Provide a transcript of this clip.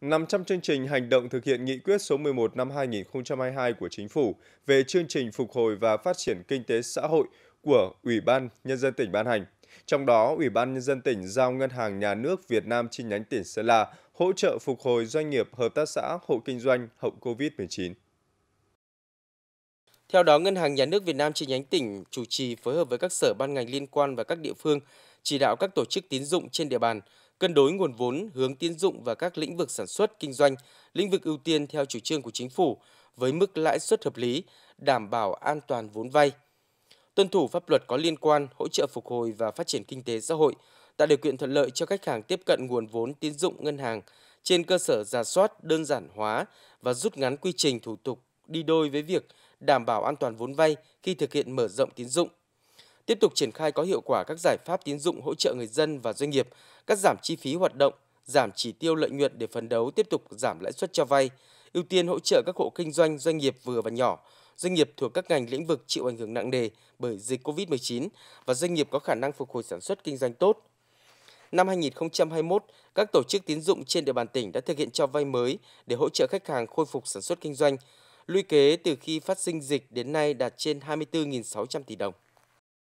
Nằm trong chương trình hành động thực hiện nghị quyết số 11 năm 2022 của Chính phủ về chương trình phục hồi và phát triển kinh tế xã hội của Ủy ban Nhân dân tỉnh ban hành. Trong đó, Ủy ban Nhân dân tỉnh giao Ngân hàng Nhà nước Việt Nam chi nhánh tỉnh Sơn La hỗ trợ phục hồi doanh nghiệp hợp tác xã hộ kinh doanh hậu COVID-19. Theo đó, Ngân hàng Nhà nước Việt Nam chi nhánh tỉnh chủ trì phối hợp với các sở ban ngành liên quan và các địa phương chỉ đạo các tổ chức tín dụng trên địa bàn cân đối nguồn vốn hướng tín dụng và các lĩnh vực sản xuất, kinh doanh, lĩnh vực ưu tiên theo chủ trương của chính phủ với mức lãi suất hợp lý, đảm bảo an toàn vốn vay. Tuân thủ pháp luật có liên quan hỗ trợ phục hồi và phát triển kinh tế xã hội, tạo điều kiện thuận lợi cho khách hàng tiếp cận nguồn vốn tín dụng ngân hàng trên cơ sở giả soát, đơn giản hóa và rút ngắn quy trình thủ tục đi đôi với việc đảm bảo an toàn vốn vay khi thực hiện mở rộng tín dụng tiếp tục triển khai có hiệu quả các giải pháp tín dụng hỗ trợ người dân và doanh nghiệp, cắt giảm chi phí hoạt động, giảm chỉ tiêu lợi nhuận để phấn đấu tiếp tục giảm lãi suất cho vay, ưu tiên hỗ trợ các hộ kinh doanh doanh nghiệp vừa và nhỏ, doanh nghiệp thuộc các ngành lĩnh vực chịu ảnh hưởng nặng nề bởi dịch COVID-19 và doanh nghiệp có khả năng phục hồi sản xuất kinh doanh tốt. Năm 2021, các tổ chức tín dụng trên địa bàn tỉnh đã thực hiện cho vay mới để hỗ trợ khách hàng khôi phục sản xuất kinh doanh. Lũy kế từ khi phát sinh dịch đến nay đạt trên 24.600 tỷ đồng.